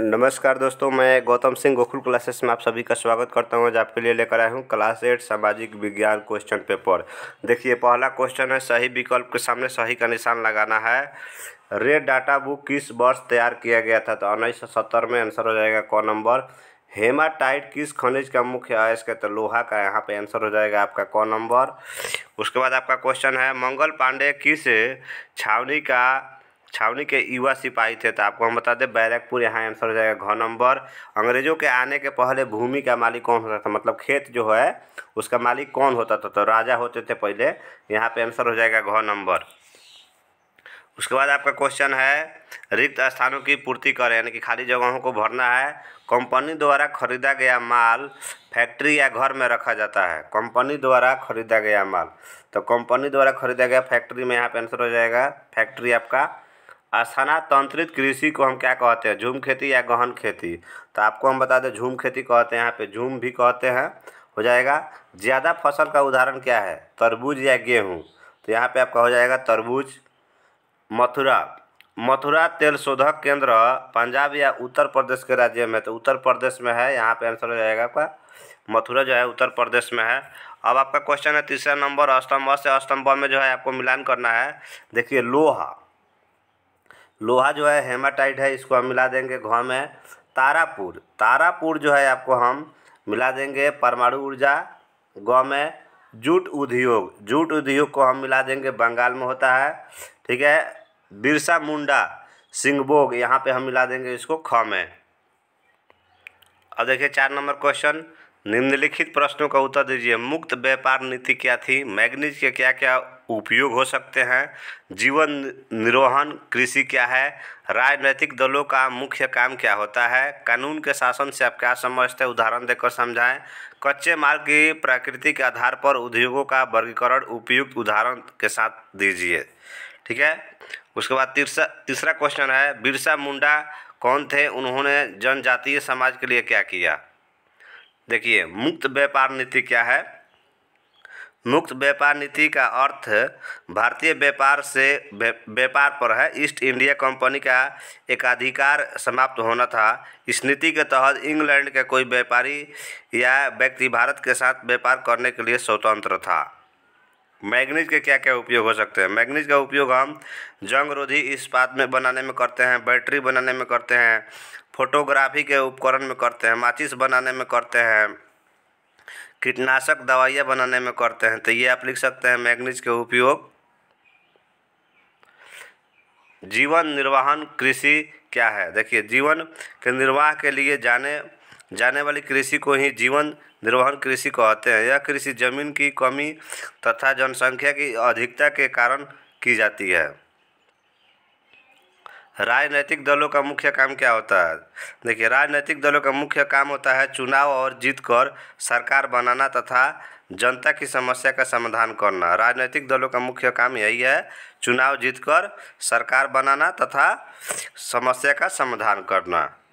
नमस्कार दोस्तों मैं गौतम सिंह गोखुल क्लासेस में आप सभी का स्वागत करता हूं आज आपके लिए लेकर आया हूं क्लास एट सामाजिक विज्ञान क्वेश्चन पेपर देखिए पहला क्वेश्चन है सही विकल्प के सामने सही का निशान लगाना है रेड डाटा बुक किस वर्ष तैयार किया गया था तो उन्नीस सौ सत्तर में आंसर हो जाएगा कौन नंबर हेमाटाइट किस खनिज का मुख्य अयस्क है तो लोहा का यहाँ पे आंसर हो जाएगा आपका कौन नंबर उसके बाद आपका क्वेश्चन है मंगल पांडे किस छावनी का छावनी के युवा सिपाही थे तो आपको हम बता दें बैरकपुर यहाँ आंसर हो जाएगा घ नंबर अंग्रेजों के आने के पहले भूमि का मालिक कौन होता था मतलब खेत जो है उसका मालिक कौन होता था तो राजा होते थे पहले यहाँ पे आंसर हो जाएगा घ नंबर उसके बाद आपका क्वेश्चन है रिक्त स्थानों की पूर्ति करें यानी कि खाली जगहों को भरना है कंपनी द्वारा खरीदा गया माल फैक्ट्री या घर में रखा जाता है कंपनी द्वारा खरीदा गया माल तो कंपनी द्वारा खरीदा गया फैक्ट्री में यहाँ पे आंसर हो जाएगा फैक्ट्री आपका स्थानांतरित कृषि को हम क्या कहते हैं झूम खेती या गहन खेती तो आपको हम बता दें झूम खेती कहते हैं यहाँ पे झूम भी कहते हैं हो जाएगा ज़्यादा फसल का उदाहरण क्या है तरबूज या गेहूँ तो यहाँ पे आपका हो जाएगा तरबूज मथुरा मथुरा तेल शोधक केंद्र पंजाब या उत्तर प्रदेश के राज्य में तो उत्तर प्रदेश में है यहाँ पे आंसर हो जाएगा आपका मथुरा जो है उत्तर प्रदेश में है अब आपका क्वेश्चन है तीसरा नंबर स्तंभ से स्तंभ में जो है आपको मिलान करना है देखिए लोहा लोहा जो है हेमाटाइट है इसको हम मिला देंगे घ में तारापुर तारापुर जो है आपको हम मिला देंगे परमाणु ऊर्जा ग में जूट उद्योग जूट उद्योग को हम मिला देंगे बंगाल में होता है ठीक है बिरसा मुंडा सिंहबोग यहाँ पे हम मिला देंगे इसको ख में अब देखिए चार नंबर क्वेश्चन निम्नलिखित प्रश्नों का उत्तर दीजिए मुक्त व्यापार नीति क्या थी मैग्नीज के क्या क्या उपयोग हो सकते हैं जीवन निर्वहन कृषि क्या है राजनैतिक दलों का मुख्य काम क्या होता है कानून के शासन से आप क्या समझते हैं उदाहरण देकर समझाएं कच्चे माल की प्रकृति के आधार पर उद्योगों का वर्गीकरण उपयुक्त उदाहरण के साथ दीजिए ठीक है उसके बाद तीसरा तीसरा क्वेश्चन है बिरसा मुंडा कौन थे उन्होंने जनजातीय समाज के लिए क्या किया देखिए मुक्त व्यापार नीति क्या है मुक्त व्यापार नीति का अर्थ भारतीय व्यापार से व्यापार पर है ईस्ट इंडिया कंपनी का एकाधिकार समाप्त होना था इस नीति के तहत इंग्लैंड का कोई व्यापारी या व्यक्ति भारत के साथ व्यापार करने के लिए स्वतंत्र था मैग्नीज के क्या क्या उपयोग हो सकते हैं मैग्नीज का उपयोग हम जंग रोधी इस्पात में बनाने में करते हैं बैटरी बनाने में करते हैं फोटोग्राफी के उपकरण में करते हैं माचिस बनाने में करते हैं कीटनाशक दवाइयाँ बनाने में करते हैं तो ये आप लिख सकते हैं मैग्नीज के उपयोग जीवन निर्वाहन कृषि क्या है देखिए जीवन के निर्वाह के लिए जाने जाने वाली कृषि को ही जीवन निर्वहन कृषि कहते हैं यह कृषि जमीन की कमी तथा जनसंख्या की अधिकता के कारण की जाती है राजनीतिक दलों का मुख्य काम क्या होता है देखिए राजनीतिक दलों का मुख्य काम होता है चुनाव और जीत कर सरकार बनाना तथा जनता की समस्या का समाधान करना राजनीतिक दलों का मुख्य काम यही है चुनाव जीतकर सरकार बनाना तथा समस्या का समाधान करना